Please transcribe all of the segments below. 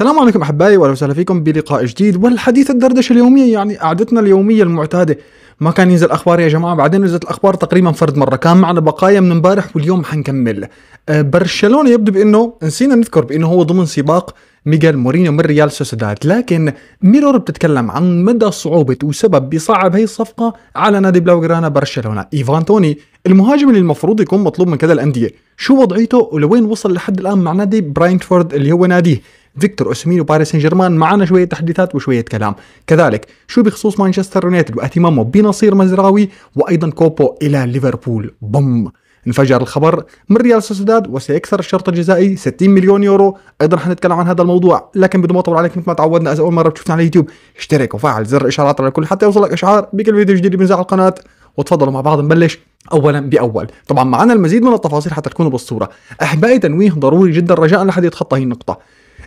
السلام عليكم احبائي واهلا وسهلا فيكم بلقاء جديد والحديث الدردشه اليوميه يعني قعدتنا اليوميه المعتاده ما كان ينزل اخبار يا جماعه بعدين نزلت الاخبار تقريبا فرد مره كان معنا بقايا من امبارح واليوم حنكمل أه، برشلونه يبدو بانه نسينا نذكر بانه هو ضمن سباق ميغيل مورينيو من ريال سوسيداد لكن ميرور بتتكلم عن مدى صعوبة وسبب بيصعب هي الصفقة على نادي بلاوغرانا برشلونة إيفان توني المهاجم اللي المفروض يكون مطلوب من كذا الأندية شو وضعيته ولوين وصل لحد الآن مع نادي براينتفورد اللي هو ناديه فيكتور اوسمين وباريس سان جيرمان معنا شويه تحديثات وشويه كلام كذلك شو بخصوص مانشستر يونايتد واهتمامه بنصير مزراوي وايضا كوبو الى ليفربول بوم انفجر الخبر من ريال سوسيداد وسيكسر الشرط الجزائي 60 مليون يورو ايضا حنتكلم عن هذا الموضوع لكن بدون ما اطول عليك مثل ما تعودنا اذا اول مره بتشوفنا على اليوتيوب اشترك وفعل زر الاشعارات على الكل حتى يوصلك اشعار بكل فيديو جديد بنزل على القناه وتفضلوا مع بعض نبلش اولا باول طبعا معنا المزيد من التفاصيل حتى تكونوا بالصوره احبائي تنويه ضروري جدا رجاء لحد يتخطى هي النقطه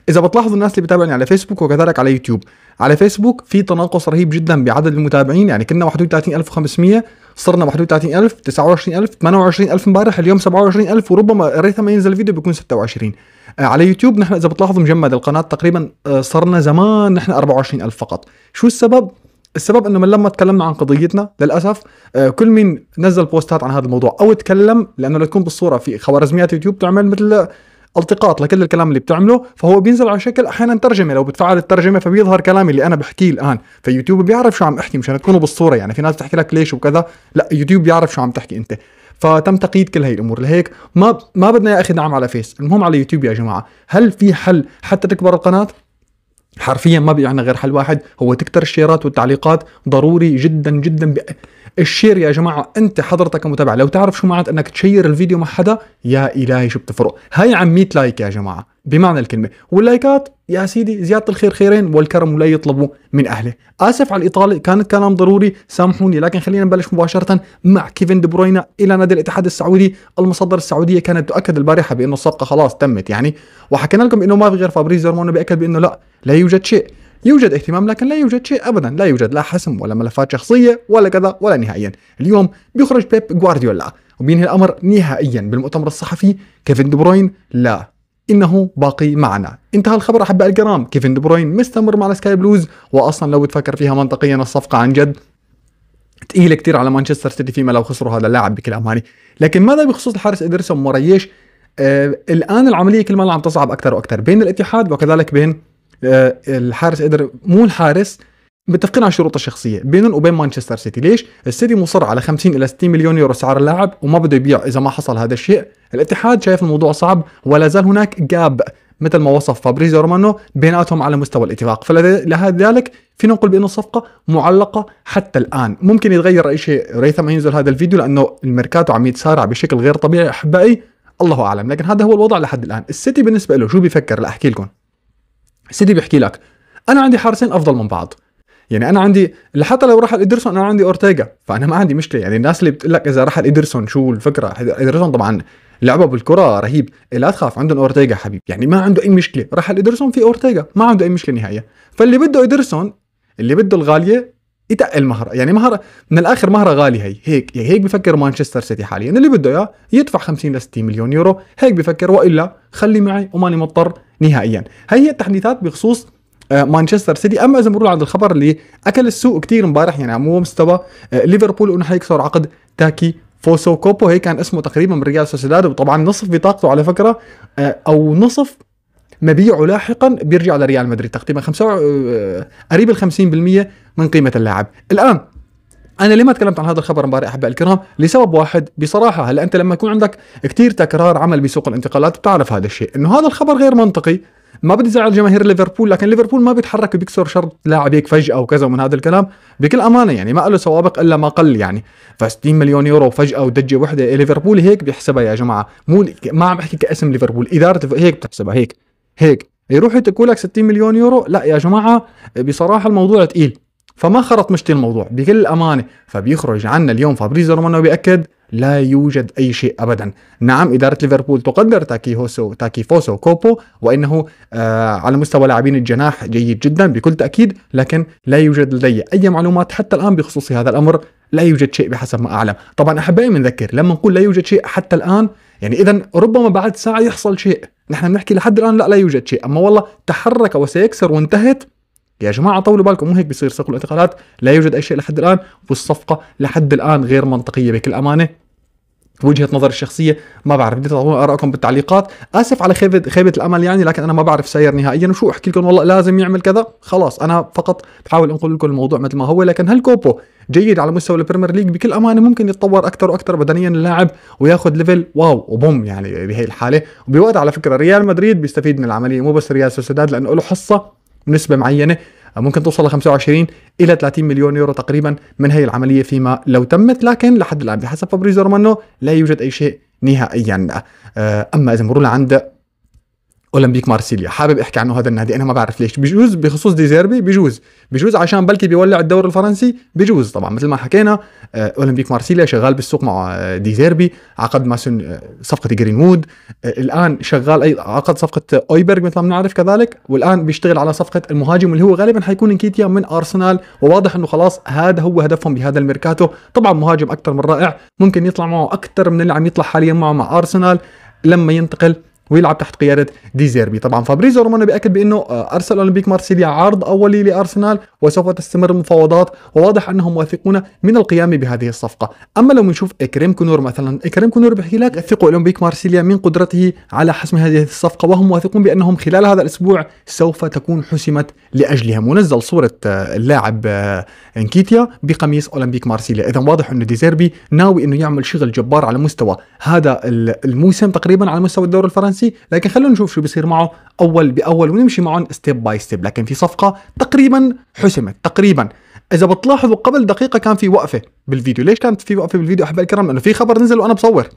اذا بتلاحظ الناس اللي بتابعني على فيسبوك وكذلك على يوتيوب على فيسبوك في تناقص رهيب جدا بعدد المتابعين يعني كنا 31500 صرنا 31000 29000 28000 امبارح اليوم 27000 وربما ريت ما ينزل الفيديو بيكون 26 آه، على يوتيوب نحن اذا بتلاحظوا مجمد القناه تقريبا آه، صرنا زمان نحن 24000 فقط شو السبب السبب انه من لما تكلمنا عن قضيتنا للاسف آه، كل مين نزل بوستات عن هذا الموضوع او تكلم لانه لتكون بالصوره في خوارزميات يوتيوب تعمل مثل التقاط لكل الكلام اللي بتعمله فهو بينزل على شكل احيانا ترجمه لو بتفعل الترجمه فبيظهر كلامي اللي انا بحكيه الان فيوتيوب بيعرف شو عم احكي مشان تكونوا بالصوره يعني في ناس بتحكي لك ليش وكذا لا يوتيوب بيعرف شو عم تحكي انت فتم تقييد كل هي الامور لهيك ما ما بدنا يا اخي دعم على فيس المهم على يوتيوب يا جماعه هل في حل حتى تكبر القناه حرفيا ما بيعنا غير حل واحد هو تكتر الشيرات والتعليقات ضروري جدا جدا الشير يا جماعه انت حضرتك متابع لو تعرف شو معنات انك تشير الفيديو مع حدا يا الهي شو بتفرق هاي عم 100 لايك يا جماعه بمعنى الكلمه واللايكات يا سيدي زياده الخير خيرين والكرم لا يطلب من اهله اسف على الاطاله كانت كلام ضروري سامحوني لكن خلينا نبلش مباشره مع كيفن دي بروينا الى نادي الاتحاد السعودي المصادر السعوديه كانت تؤكد البارحه بانه الصفقه خلاص تمت يعني وحكينا لكم انه ما في غير فابريز زرمونو بياكد بانه لا لا يوجد شيء يوجد اهتمام لكن لا يوجد شيء ابدا لا يوجد لا حسم ولا ملفات شخصيه ولا كذا ولا نهائيا اليوم بيخرج بيب جوارديولا وبينهي الامر نهائيا بالمؤتمر الصحفي كيفن دي بروين لا انه باقي معنا انتهى الخبر احباء الكرام كيفن دي بروين مستمر مع سكاي بلوز واصلا لو تفكر فيها منطقيا الصفقه عن جد تقيله كثير على مانشستر سيتي فيما لو خسروا هذا اللاعب بكل امانه لكن ماذا بخصوص الحارس ادرسون مريش آه الان العمليه كل ما عم تصعب اكثر واكثر بين الاتحاد وكذلك بين آه، الحارس قدر مو الحارس متفقين على شروطه الشخصيه بينهم وبين مانشستر سيتي ليش السيتي مصر على 50 الى 60 مليون يورو سعر اللاعب وما بده يبيع اذا ما حصل هذا الشيء الاتحاد شايف الموضوع صعب ولا زال هناك جاب مثل ما وصف فابريزيو رومانو بيناتهم على مستوى الاتفاق فلذلك فينا نقول بانه الصفقة معلقة حتى الآن ممكن يتغير أي شيء ريثما ينزل هذا الفيديو لأنه الميركاتو عم يتسارع بشكل غير طبيعي أحبائي الله أعلم لكن هذا هو الوضع لحد الآن السيتي بالنسبة له شو بيفكر لأحكي لكم سيدي بيحكي لك انا عندي حارسين افضل من بعض يعني انا عندي حتى لو راح ادرسون انا عندي اورتيغا فانا ما عندي مشكله يعني الناس اللي بتقول لك اذا راح ادرسون شو الفكره ادرسون طبعا لعبه بالكره رهيب لا تخاف عندهم اورتيغا حبيب يعني ما عنده اي مشكله راح ادرسون في اورتيغا ما عنده اي مشكله نهائيه فاللي بده ادرسون اللي بده الغاليه يتقل مهره يعني مهره من الاخر مهره غاليه هي هيك يعني هيك بفكر مانشستر سيتي حاليا اللي بده اياه يدفع 50 ل 60 مليون يورو هيك بفكر والا خلي معي وماني مضطر نهائيا هي هي التحديثات بخصوص آه، مانشستر سيتي اما اذا بنروح عند الخبر اللي اكل السوق كثير امبارح يعني على مو مستوى آه، ليفربول انه حيكسر عقد تاكي فوسو كوبو هي كان اسمه تقريبا من ريال سوسيداد وطبعا نصف بطاقته على فكره آه، او نصف مبيعه لاحقا بيرجع لريال مدريد تقريبا خمسة قريب ال 50% من قيمه اللاعب الان انا ليه ما تكلمت عن هذا الخبر امبارح احبائي الكرام لسبب واحد بصراحه هلا انت لما يكون عندك كثير تكرار عمل بسوق الانتقالات بتعرف هذا الشيء انه هذا الخبر غير منطقي ما بدي زعل جماهير ليفربول لكن ليفربول ما بيتحرك وبيكسر شرط لاعب هيك فجاه وكذا ومن هذا الكلام بكل امانه يعني ما له سوابق الا ما قل يعني ف60 مليون يورو فجاه ودجه وحده إيه، ليفربول هيك بيحسبها يا جماعه مو ما عم بحكي كاسم ليفربول اداره هيك بتحسبها هيك هيك يروح يتكوا لك 60 مليون يورو لا يا جماعه بصراحه الموضوع ثقيل فما خرط مشتي الموضوع بكل امانه فبيخرج عنا اليوم فابريزو رومانو بياكد لا يوجد اي شيء ابدا نعم اداره ليفربول تقدر تاكي فوسو كوبو وانه آه على مستوى لاعبين الجناح جيد جدا بكل تاكيد لكن لا يوجد لدي اي معلومات حتى الان بخصوص هذا الامر لا يوجد شيء بحسب ما اعلم طبعا احبائي منذكر لما نقول لا يوجد شيء حتى الان يعني اذا ربما بعد ساعه يحصل شيء نحن بنحكي لحد الان لا لا يوجد شيء اما والله تحرك وسيكسر وانتهت يا جماعه طولوا بالكم مو هيك بيصير سوق الانتقالات لا يوجد اي شيء لحد الان والصفقه لحد الان غير منطقيه بكل امانه وجهه نظري الشخصيه ما بعرف بدي تعطوني ارائكم بالتعليقات اسف على خيبه خيبه الامل يعني لكن انا ما بعرف سير نهائيا وشو احكي لكم والله لازم يعمل كذا خلاص انا فقط بحاول انقل لكم الموضوع مثل ما هو لكن هل كوبو جيد على مستوى البريمير ليج بكل امانه ممكن يتطور اكثر واكثر بدنيا اللاعب وياخذ ليفل واو وبوم يعني بهي الحاله وبوقت على فكره ريال مدريد بيستفيد من العمليه مو بس ريال سوسيداد لانه له حصه نسبه معينه آه، ممكن توصل ل 25 الى 30 مليون يورو تقريبا من هي العمليه فيما لو تمت لكن لحد الان بحسب فابريزو رومانو لا يوجد اي شيء نهائيا آه، اما اذا مرونا عند اولمبيك مارسيليا حابب احكي عنه هذا النادي انا ما بعرف ليش بجوز بخصوص ديزيربي بجوز بجوز عشان بلكي بيولع الدوري الفرنسي بجوز طبعا مثل ما حكينا آه، اولمبيك مارسيليا شغال بالسوق مع آه، ديزيربي عقد مع آه، صفقه جرينوود الان شغال اي عقد صفقه اويبرغ مثل ما بنعرف كذلك والان بيشتغل على صفقه المهاجم اللي هو غالبا حيكون انكيتيا من ارسنال وواضح انه خلاص هذا هو هدفهم بهذا الميركاتو طبعا مهاجم اكثر من رائع ممكن يطلع معه اكثر من اللي عم يطلع حاليا معه مع ارسنال لما ينتقل ويلعب تحت قيادة ديزيربي طبعا فابريزو رومانو بيأكد بأنه آه، أرسل أولمبيك مارسيليا عرض أولي لأرسنال وسوف تستمر المفاوضات وواضح أنهم واثقون من القيام بهذه الصفقة أما لو بنشوف إكريم كونور مثلا إكريم كونور بيحكي لك يثق أولمبيك مارسيليا من قدرته على حسم هذه الصفقة وهم واثقون بأنهم خلال هذا الأسبوع سوف تكون حسمت لاجلهم ونزل صورة آه، اللاعب آه، انكيتيا بقميص أولمبيك مارسيليا إذا واضح أنه ديزيربي ناوي أنه يعمل شغل جبار على مستوى هذا الموسم تقريبا على مستوى الدوري الفرنسي الفرنسي لكن خلونا نشوف شو بيصير معه اول باول ونمشي معهم ستيب باي ستيب لكن في صفقه تقريبا حسمت تقريبا اذا بتلاحظوا قبل دقيقه كان في وقفه بالفيديو ليش كانت في وقفه بالفيديو احباء الكرام لانه في خبر نزل وانا بصور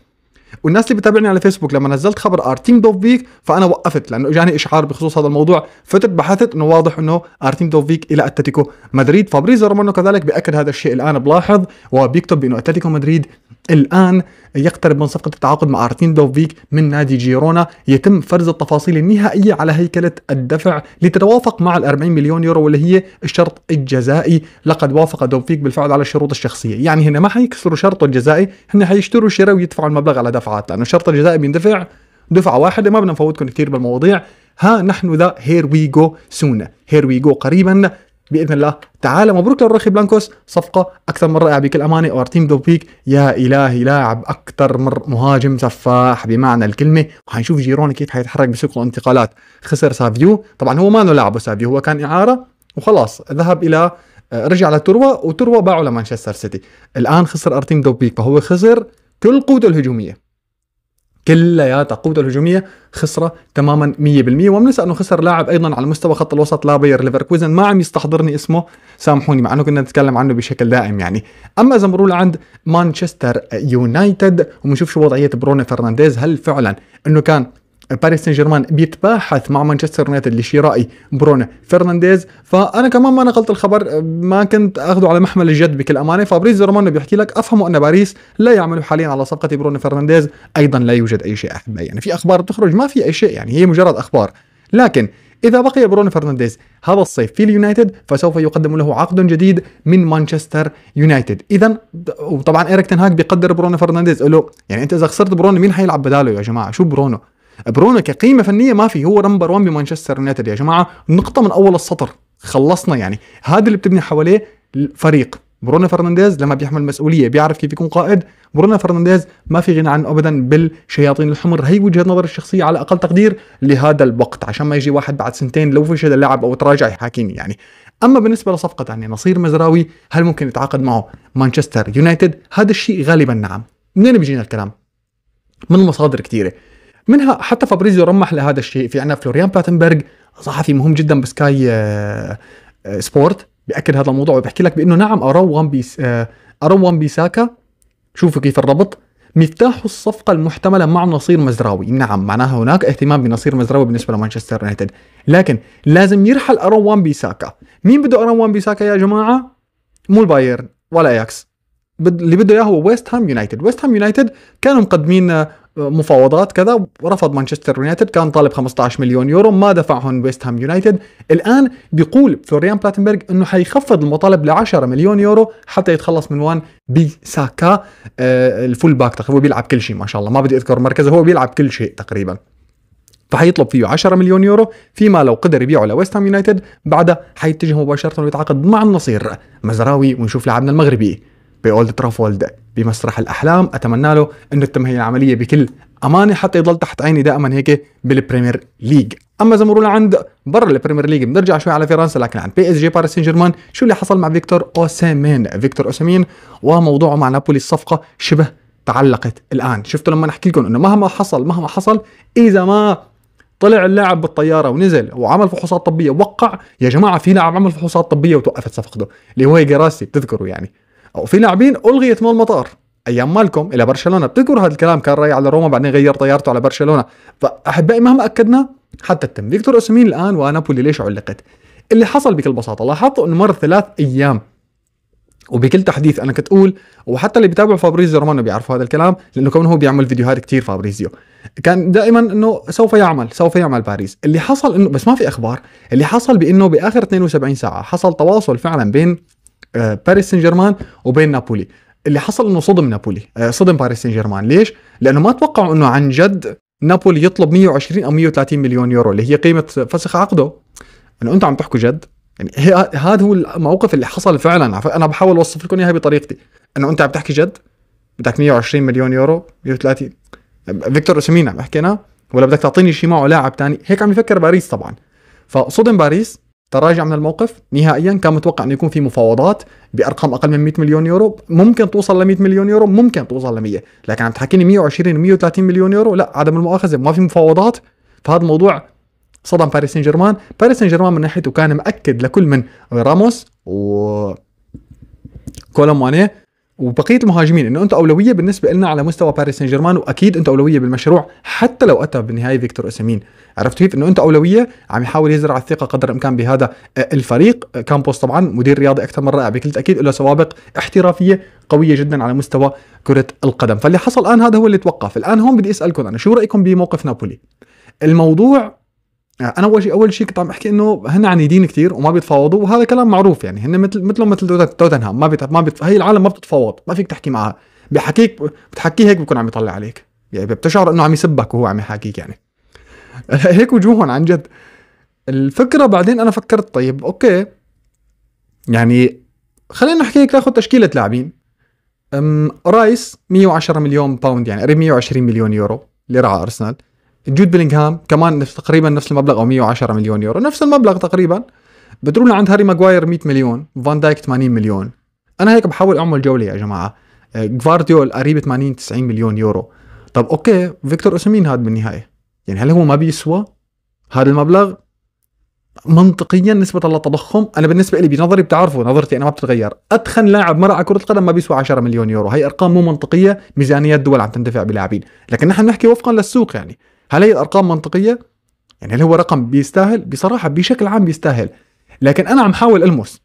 والناس اللي بتابعني على فيسبوك لما نزلت خبر ارتيم دوفيك فانا وقفت لانه اجاني اشعار بخصوص هذا الموضوع فتت بحثت انه واضح انه ارتيم دوفيك الى اتلتيكو مدريد فابريزو رومانو كذلك باكد هذا الشيء الان بلاحظ وبيكتب بانه اتلتيكو مدريد الان يقترب من صفقه التعاقد مع ارتيم دوفيك من نادي جيرونا يتم فرز التفاصيل النهائيه على هيكله الدفع لتتوافق مع ال 40 مليون يورو واللي هي الشرط الجزائي لقد وافق دوفيك بالفعل على الشروط الشخصيه يعني هنا ما حيكسروا شرطه الجزائي هن حيشتروا شراء ويدفعوا المبلغ على دفع دفعات لانه الشرط الجزائي بيندفع دفعه واحده ما بدنا نفوتكم كثير بالمواضيع ها نحن ذا هير وي جو سونا هير وي جو قريبا باذن الله تعالى مبروك للروخي بلانكوس صفقه اكثر من رائعه بكل امانه وارتيم دوبيك يا الهي لاعب اكثر من مهاجم سفاح بمعنى الكلمه وحنشوف جيرون كيف حيتحرك بسوق الانتقالات خسر سافيو طبعا هو ما له لاعبه سافيو هو كان اعاره وخلاص ذهب الى آه، رجع لتروا وتروا باعه لمانشستر سيتي الان خسر ارتيم دوبيك فهو خسر كل قوته الهجوميه كلياتها قوته الهجوميه خسره تماما 100% ومننسى انه خسر لاعب ايضا على مستوى خط الوسط لابير ليفركوزن ما عم يستحضرني اسمه سامحوني مع انه كنا نتكلم عنه بشكل دائم يعني اما اذا بنروح لعند مانشستر يونايتد وبنشوف شو وضعيه برونو فرنانديز هل فعلا انه كان باريس سان جيرمان بيتباحث مع مانشستر يونايتد لشراء برونو فرنانديز فانا كمان ما نقلت الخبر ما كنت اخذه على محمل الجد بكل امانه فابريز رومانو بيحكي لك افهموا ان باريس لا يعمل حاليا على صفقه برونو فرنانديز ايضا لا يوجد اي شيء احد يعني في اخبار بتخرج ما في اي شيء يعني هي مجرد اخبار لكن إذا بقي برونو فرنانديز هذا الصيف في اليونايتد فسوف يقدم له عقد جديد من مانشستر يونايتد، إذا وطبعا إيريك تنهاك بيقدر برونو فرنانديز له يعني أنت إذا خسرت برونو مين حيلعب بداله يا جماعة؟ شو برونو؟ برونا كقيمه فنيه ما في هو نمبر 1 بمانشستر يونايتد يا جماعه نقطه من اول السطر خلصنا يعني هذا اللي بتبني حواليه الفريق برونو فرنانديز لما بيحمل مسؤوليه بيعرف كيف يكون قائد برونو فرنانديز ما في غنى عنه ابدا بالشياطين الحمر هي وجهه نظري الشخصيه على اقل تقدير لهذا الوقت عشان ما يجي واحد بعد سنتين لو فشل اللاعب او تراجع يحاكيني يعني اما بالنسبه لصفقه ثانيه نصير مزراوي هل ممكن يتعاقد معه مانشستر يونايتد هذا الشيء غالبا نعم منين بيجينا الكلام من مصادر كثيره منها حتى فابريزيو رمح لهذا الشيء في عندنا فلوريان باتنبرغ صحفي مهم جدا بسكاي آه، آه، سبورت بأكد هذا الموضوع وبحكي لك بأنه نعم أرو بيس آه، أرو بيساكا شوفوا كيف الربط مفتاح الصفقة المحتملة مع نصير مزراوي نعم معناها هناك اهتمام بنصير مزراوي بالنسبة لمانشستر يونايتد لكن لازم يرحل أروان بيساكا مين بده أروان بيساكا يا جماعة مو البايرن ولا أياكس اللي بده اياه هو ويست هام يونايتد ويست هام يونايتد كانوا مقدمين مفاوضات كذا رفض مانشستر يونايتد كان طالب 15 مليون يورو ما دفعهم ويست هام يونايتد الان بيقول فلوريان بلاتنبرغ انه حيخفض المطالب ل 10 مليون يورو حتى يتخلص من وان بي ساكا آه الفول باك تقريبا هو بيلعب كل شيء ما شاء الله ما بدي اذكر مركزه هو بيلعب كل شيء تقريبا فحيطلب فيه 10 مليون يورو فيما لو قدر يبيعه لويست هام يونايتد بعدها حيتجه مباشره ويتعاقد مع النصير مزراوي ونشوف لاعبنا المغربي بأولد ترافولد بمسرح الأحلام أتمنى له أنه تتم هي العملية بكل أمانة حتى يضل تحت عيني دائما هيك بالبريمير ليج اما اذا مرونا لعند برا البريمير ليج بنرجع شوي على فرنسا لكن عند بي اس جي باريس سان جيرمان شو اللي حصل مع فيكتور اوسيمين فيكتور اوسيمين وموضوعه مع نابولي الصفقه شبه تعلقت الان شفتوا لما نحكي لكم انه مهما حصل مهما حصل اذا ما طلع اللاعب بالطياره ونزل وعمل فحوصات طبيه وقع يا جماعه في لاعب عمل فحوصات طبيه وتوقفت صفقته اللي هو جراسي بتذكروا يعني او في لاعبين الغيت من المطار ايام مالكم الى برشلونه بتذكر هذا الكلام كان رايح على روما بعدين غير طيارته على برشلونه فاحبائي مهما اكدنا حتى تم فيكتور اوسيمين الان ونابولي ليش علقت اللي حصل بكل بساطه لاحظتوا انه مر ثلاث ايام وبكل تحديث انا كنت اقول وحتى اللي بيتابعوا فابريزيو رومانو بيعرفوا هذا الكلام لانه كونه هو بيعمل فيديوهات كتير فابريزيو كان دائما انه سوف يعمل سوف يعمل باريس اللي حصل انه بس ما في اخبار اللي حصل بانه باخر 72 ساعه حصل تواصل فعلا بين باريس سان جيرمان وبين نابولي اللي حصل انه صدم نابولي آه، صدم باريس سان جيرمان ليش لانه ما توقعوا انه عن جد نابولي يطلب 120 او 130 مليون يورو اللي هي قيمه فسخ عقده انه يعني انتم عم تحكوا جد يعني هذا هو الموقف اللي حصل فعلا انا بحاول اوصف لكم اياها بطريقتي انه انت عم تحكي جد بدك 120 مليون يورو 130 فيكتور اوسيمين عم حكينا ولا بدك تعطيني شيء معه لاعب ثاني هيك عم يفكر باريس طبعا فصدم باريس تراجع من الموقف نهائيا كان متوقع انه يكون في مفاوضات بارقام اقل من 100 مليون يورو ممكن توصل ل 100 مليون يورو ممكن توصل ل 100 لكن عم تحكيني 120 130 مليون يورو لا عدم المؤاخذه ما في مفاوضات فهذا الموضوع صدم باريس سان جيرمان باريس سان جيرمان من ناحيته كان مأكد لكل من راموس و كولومواني وبقيه المهاجمين انه انت اولويه بالنسبه لنا على مستوى باريس سان جيرمان واكيد انت اولويه بالمشروع حتى لو اتى بالنهايه فيكتور اسمين عرفت كيف انه انت اولويه عم يحاول يزرع الثقه قدر الامكان بهذا آه، الفريق آه، كامبوس طبعا مدير رياضي اكثر من رائع بكل تاكيد له سوابق احترافيه قويه جدا على مستوى كره القدم فاللي حصل الان هذا هو اللي توقف الان هون بدي اسالكم انا شو رايكم بموقف نابولي الموضوع آه، انا اول شيء اول شيء كنت عم احكي انه هن عنيدين كثير وما بيتفاوضوا وهذا كلام معروف يعني هن مثل مثلهم مثل توتنهام ما بيت... ما بيت... هي العالم ما بتتفاوض ما فيك تحكي معها بحكيك بتحكيه هيك بكون عم يطلع عليك يعني بتشعر انه عم يسبك وهو عم يحاكيك يعني هيك وجوههم عن جد الفكره بعدين انا فكرت طيب اوكي يعني خلينا نحكي هيك تاخذ تشكيله لاعبين رايس 110 مليون باوند يعني قريب 120 مليون يورو اللي راح ارسنال جود بلينغهام كمان نفس تقريبا نفس المبلغ او 110 مليون يورو نفس المبلغ تقريبا بتروح عند هاري ماجواير 100 مليون فان دايك 80 مليون انا هيك بحاول اعمل جوله يا جماعه آه، جفارديول قريب 80 90 مليون يورو طب اوكي فيكتور اسمين هذا بالنهايه يعني هل هو ما بيسوى هذا المبلغ منطقيا نسبة للتضخم انا بالنسبة لي بنظري بتعرفوا نظرتي انا ما بتتغير اتخن لاعب مرة على كرة القدم ما بيسوى 10 مليون يورو هي ارقام مو منطقية ميزانيات دول عم تندفع بلاعبين لكن نحن بنحكي وفقا للسوق يعني هل هي الارقام منطقيه يعني هل هو رقم بيستاهل بصراحه بشكل عام بيستاهل لكن انا عم حاول المس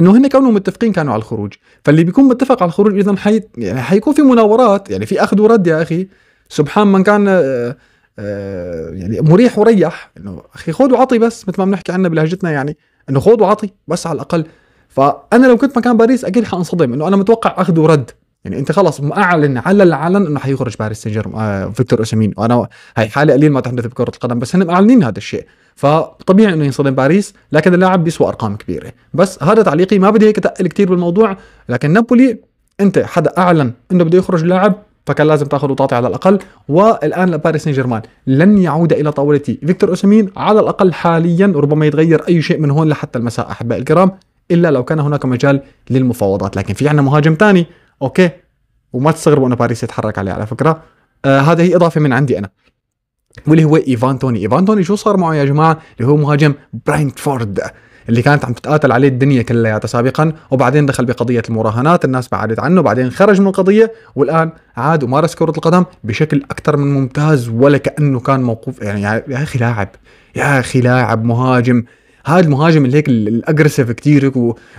انه هن كانوا متفقين كانوا على الخروج فاللي بيكون متفق على الخروج اذا حي... يعني حيكون في مناورات يعني في اخذ ورد يا اخي سبحان من كان آه، آه، يعني مريح وريح انه اخي خذ وعطي بس مثل ما بنحكي عنا بلهجتنا يعني انه خذ وعطي بس على الاقل فانا لو كنت مكان باريس اكيد حانصدم انه انا متوقع اخذ ورد يعني انت خلاص اعلن على العلن انه حيخرج باريس سان جيرمان آه فيكتور اوسيمين وانا هاي حاله قليل ما تحدث بكره القدم بس هم معلنين هذا الشيء فطبيعي انه ينصدم باريس لكن اللاعب بيسوى ارقام كبيره بس هذا تعليقي ما بدي هيك اتقل كثير بالموضوع لكن نابولي انت حدا اعلن انه بده يخرج لاعب فكان لازم تاخذ وتعطي على الاقل والان باريس سان جيرمان لن يعود الى طاوله فيكتور اوسيمين على الاقل حاليا ربما يتغير اي شيء من هون لحتى المساء احبائي الكرام الا لو كان هناك مجال للمفاوضات لكن في عندنا مهاجم ثاني اوكي وما تستغربوا انه باريس يتحرك عليه على فكره آه هذا هي اضافه من عندي انا واللي هو ايفان توني ايفان توني شو صار معه يا جماعه اللي هو مهاجم براينتفورد اللي كانت عم تتقاتل عليه الدنيا كلياتها سابقا وبعدين دخل بقضيه المراهنات الناس بعدت عنه بعدين خرج من القضيه والان عاد ومارس كره القدم بشكل اكثر من ممتاز ولا كانه كان موقوف يعني يا اخي لاعب يا اخي لاعب مهاجم هذا المهاجم اللي هيك الاجريسيف كثير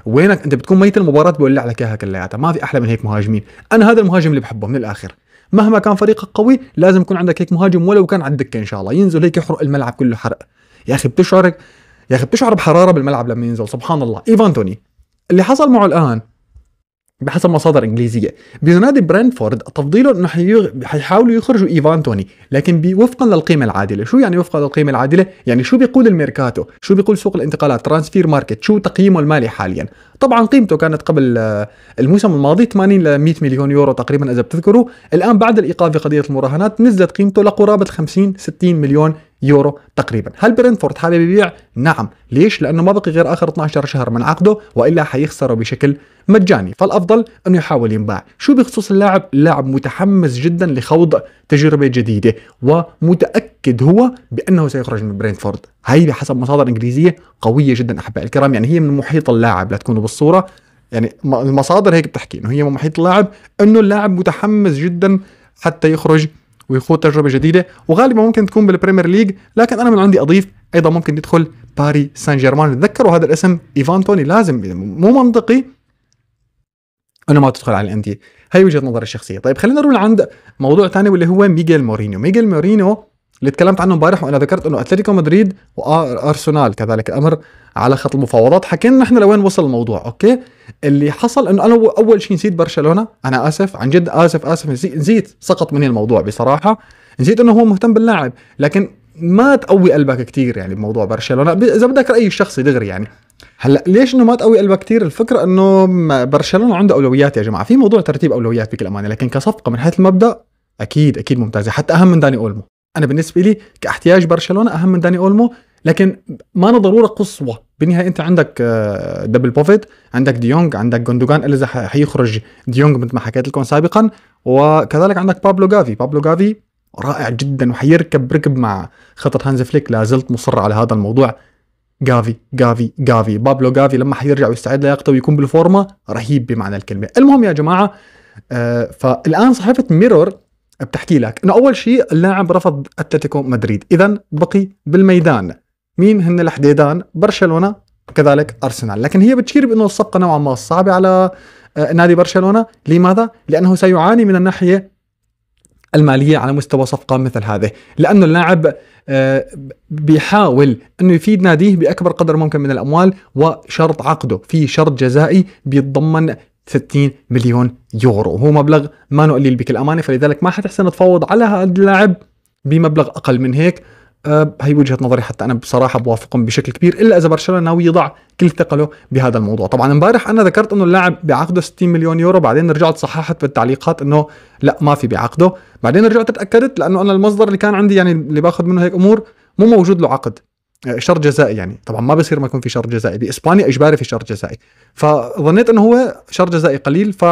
وينك انت بتكون ميت المباراه بيولع لك اياها كلياتها ما في احلى من هيك مهاجمين انا هذا المهاجم اللي بحبه من الاخر مهما كان فريقك قوي لازم يكون عندك هيك مهاجم ولو كان على الدكه ان شاء الله ينزل هيك يحرق الملعب كله حرق يا اخي بتشعرك يا اخي بتشعر بحراره بالملعب لما ينزل سبحان الله ايفان توني اللي حصل معه الان بحسب مصادر انجليزيه بنادي برينفورد تفضيله انه حيحاولوا يخرجوا ايفان توني لكن وفقا للقيمه العادله شو يعني وفقا للقيمه العادله يعني شو بيقول الميركاتو شو بيقول سوق الانتقالات ترانسفير ماركت شو تقييمه المالي حاليا طبعا قيمته كانت قبل آه، الموسم الماضي 80 ل 100 مليون يورو تقريبا اذا بتذكروا الان بعد الايقاف في قضيه المراهنات نزلت قيمته لقرابه 50 60 مليون يورو تقريبا هل برينفورد حابب يبيع نعم ليش لانه ما بقي غير اخر 12 شهر من عقده والا حيخسره بشكل مجاني فالافضل انه يحاول ينباع شو بخصوص اللاعب اللاعب متحمس جدا لخوض تجربه جديده ومتاكد هو بانه سيخرج من برينفورد هي بحسب مصادر انجليزيه قويه جدا احبائي الكرام يعني هي من محيط اللاعب لا تكونوا بالصوره يعني المصادر هيك بتحكي انه هي من محيط اللاعب انه اللاعب متحمس جدا حتى يخرج ويخوض تجربه جديده وغالبا ممكن تكون بالبريمير ليج لكن انا من عندي اضيف ايضا ممكن يدخل باري سان جيرمان تذكروا هذا الاسم ايفان توني لازم مو منطقي انه ما تدخل على الانديه هي وجهه نظري الشخصيه طيب خلينا نروح لعند موضوع ثاني واللي هو ميغيل مورينيو ميغيل مورينيو اللي تكلمت عنه امبارح وانا ذكرت انه اتلتيكو مدريد وارسنال كذلك الامر على خط المفاوضات حكينا نحن لوين وصل الموضوع اوكي اللي حصل انه انا اول شيء نسيت برشلونه انا اسف عن جد اسف اسف نسيت سقط مني الموضوع بصراحه نسيت انه هو مهتم باللاعب لكن ما تقوي قلبك كثير يعني بموضوع برشلونه اذا بدك رايي الشخصي دغري يعني هلا ليش انه ما تقوي قلبك كثير الفكره انه برشلونه عنده اولويات يا جماعه في موضوع ترتيب اولويات بكل امانه لكن كصفقه من حيث المبدا اكيد اكيد ممتازه حتى اهم من داني اولمو انا بالنسبه لي كاحتياج برشلونه اهم من داني اولمو لكن ما أنا ضروره قصوى بالنهايه انت عندك دبل آه، بوفيت عندك ديونج عندك جوندوجان اللي حيخرج ديونج مثل ما حكيت لكم سابقا وكذلك عندك بابلو جافي بابلو جافي رائع جدا وحيركب ركب مع خطه هانز فليك لا زلت مصر على هذا الموضوع جافي جافي جافي بابلو جافي لما حيرجع ويستعد لياقته ويكون بالفورمه رهيب بمعنى الكلمه المهم يا جماعه آه، فالان صحيفه ميرور بتحكي لك انه اول شيء اللاعب رفض اتلتيكو مدريد اذا بقي بالميدان مين هن الحديدان برشلونه وكذلك ارسنال لكن هي بتشير بانه الصفقه نوعا ما صعبه على آه، نادي برشلونه لماذا لانه سيعاني من الناحيه الماليه على مستوى صفقه مثل هذه لانه اللاعب آه، بيحاول انه يفيد ناديه باكبر قدر ممكن من الاموال وشرط عقده في شرط جزائي بيتضمن 60 مليون يورو وهو مبلغ ما نقليل بكل امانه فلذلك ما حتحسن تفاوض على هذا اللاعب بمبلغ اقل من هيك أه، هي وجهه نظري حتى انا بصراحه بوافقهم بشكل كبير الا اذا برشلونه ناوي يضع كل ثقله بهذا الموضوع طبعا امبارح انا ذكرت انه اللاعب بعقده 60 مليون يورو بعدين رجعت صححت بالتعليقات انه لا ما في بعقده بعدين رجعت اتاكدت لانه انا المصدر اللي كان عندي يعني اللي باخذ منه هيك امور مو موجود له عقد أه، شر جزائي يعني طبعا ما بصير ما يكون في شر جزائي باسبانيا اجباري في شر جزائي فظنيت انه هو شر جزائي قليل ف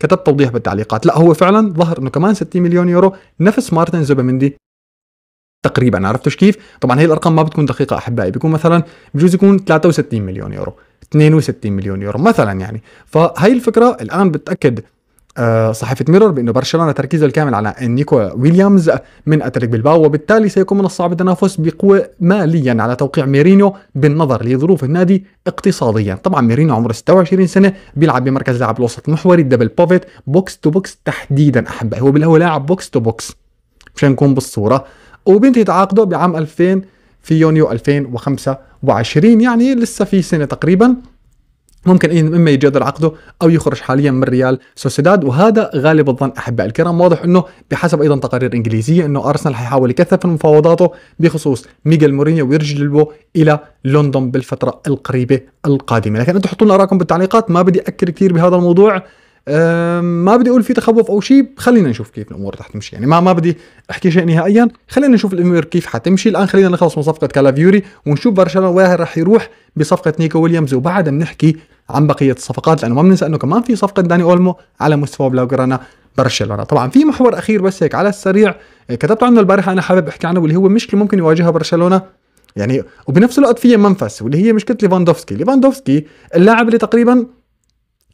كتبت توضيح بالتعليقات لا هو فعلا ظهر انه كمان 60 مليون يورو نفس مارتن زوبمندي تقريبا عرفتوش كيف؟ طبعا هي الارقام ما بتكون دقيقه احبائي بيكون مثلا بجوز يكون 63 مليون يورو 62 مليون يورو مثلا يعني فهي الفكره الان بتاكد آه، صحيفه ميرور بانه برشلونه تركيزه الكامل على نيكو ويليامز من اتلتيك بلباو وبالتالي سيكون من الصعب التنافس بقوه ماليا على توقيع ميرينيو بالنظر لظروف النادي اقتصاديا طبعا ميرينيو عمره 26 سنه بيلعب بمركز لاعب الوسط محوري الدبل بوفيت بوكس تو بوكس تحديدا احبائي هو هو لاعب بوكس تو بوكس مشان نكون بالصوره وبينتهي تعاقده بعام 2000 في يونيو 2025 يعني لسه في سنه تقريبا ممكن إن اما يجدد عقده او يخرج حاليا من ريال سوسيداد وهذا غالب الظن احباء الكرام واضح انه بحسب ايضا تقارير انجليزيه انه ارسنال حيحاول يكثف من مفاوضاته بخصوص ميغيل مورينيو ويرجلبه الى لندن بالفتره القريبه القادمه لكن انتم حطوا لنا ارائكم بالتعليقات ما بدي اكد كثير بهذا الموضوع ما بدي اقول في تخوف او شيء خلينا نشوف كيف الامور رح تمشي يعني ما ما بدي احكي شيء نهائيا خلينا نشوف الامور كيف حتمشي الان خلينا نخلص من صفقه كالافيوري ونشوف برشلونه وين رح يروح بصفقه نيكو ويليامز وبعدها بنحكي عن بقيه الصفقات لانه ما بننسى انه كمان في صفقه داني اولمو على مستوى بلاوغرانا برشلونه طبعا في محور اخير بس هيك على السريع كتبت عنه البارحه انا حابب احكي عنه واللي هو مشكله ممكن يواجهها برشلونه يعني وبنفس الوقت في منفس واللي هي مشكله ليفاندوفسكي ليفاندوفسكي اللاعب اللي تقريبا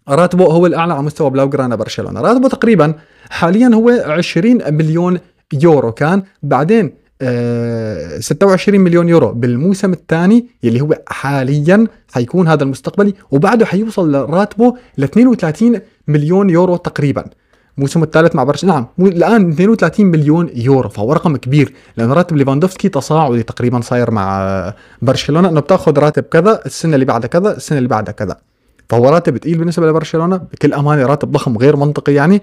راتبه هو الاعلى على مستوى جرانا برشلونه راتبه تقريبا حاليا هو 20 مليون يورو كان بعدين أه 26 مليون يورو بالموسم الثاني يلي هو حاليا حيكون هذا المستقبلي وبعده حيوصل راتبه ل 32 مليون يورو تقريبا موسم الثالث مع برشلونه نعم الان 32 مليون يورو فهو رقم كبير لان راتب ليفاندوفسكي تصاعدي تقريبا صاير مع برشلونه انه بتاخذ راتب كذا السنه اللي بعدها كذا السنه اللي بعدها كذا فهو راتب تقيل بالنسبه لبرشلونه بكل امانه راتب ضخم غير منطقي يعني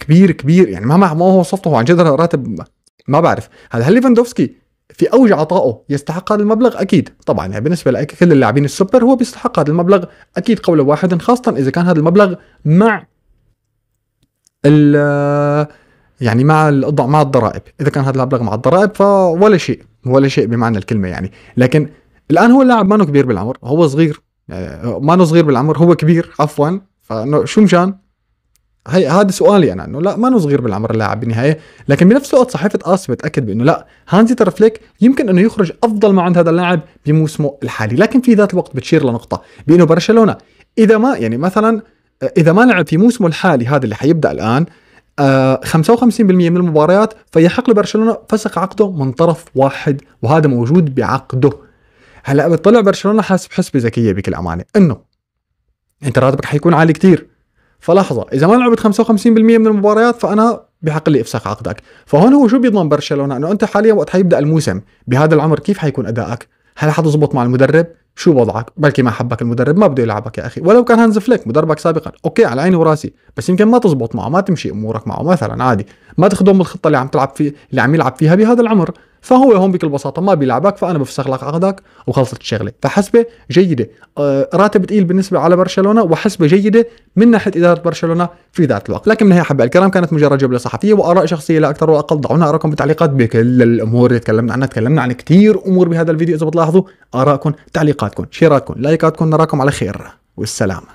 كبير كبير يعني ما ما هو وصفته هو عن جد راتب ما بعرف هلا هل ليفاندوفسكي في اوج عطائه يستحق هذا المبلغ اكيد طبعا يعني بالنسبه لكل اللاعبين السوبر هو بيستحق هذا المبلغ اكيد قولا واحدا خاصه اذا كان هذا المبلغ مع ال يعني مع مع الضرائب اذا كان هذا المبلغ مع الضرائب فولا شيء ولا شيء بمعنى الكلمه يعني لكن الان هو اللاعب مانو كبير بالعمر هو صغير آه، ما انه صغير بالعمر هو كبير عفوا فانه شو مشان؟ هي هذا سؤالي انا انه لا ما انه صغير بالعمر اللاعب بالنهايه لكن بنفس الوقت صحيفه اس بتاكد بانه لا هانزي ترفليك يمكن انه يخرج افضل ما عند هذا اللاعب بموسمه الحالي لكن في ذات الوقت بتشير لنقطه بانه برشلونه اذا ما يعني مثلا آه، اذا ما لعب في موسمه الحالي هذا اللي حيبدا الان 55% آه، من المباريات فيحق لبرشلونه فسخ عقده من طرف واحد وهذا موجود بعقده هلا بتطلع برشلونه حاسب حسبه ذكيه بكل امانه انه انت راتبك حيكون عالي كتير فلحظه اذا ما لعبت 55% من المباريات فانا بحق لي افسخ عقدك فهون هو شو بيضمن برشلونه انه انت حاليا وقت حيبدا الموسم بهذا العمر كيف حيكون ادائك هل حتزبط مع المدرب شو وضعك بلكي ما حبك المدرب ما بده يلعبك يا اخي ولو كان هانز فليك مدربك سابقا اوكي على عيني وراسي بس يمكن ما تزبط معه ما تمشي امورك معه مثلا عادي ما تخدم الخطه اللي عم تلعب فيه اللي عم يلعب فيها بهذا العمر فهو هون بكل بساطه ما بيلعبك فانا بفسخ لك عقدك وخلصت الشغله فحسبه جيده آه، راتب ثقيل بالنسبه على برشلونه وحسبه جيده من ناحيه اداره برشلونه في ذات الوقت لكن من هي حب الكلام كانت مجرد جبله صحفيه واراء شخصيه لا اكثر ولا اقل ضعونا اراءكم بالتعليقات بكل الامور اللي تكلمنا عنها تكلمنا عن كثير امور بهذا الفيديو اذا بتلاحظوا اراءكم تعليقاتكم شيراتكم لايكاتكم نراكم على خير والسلامه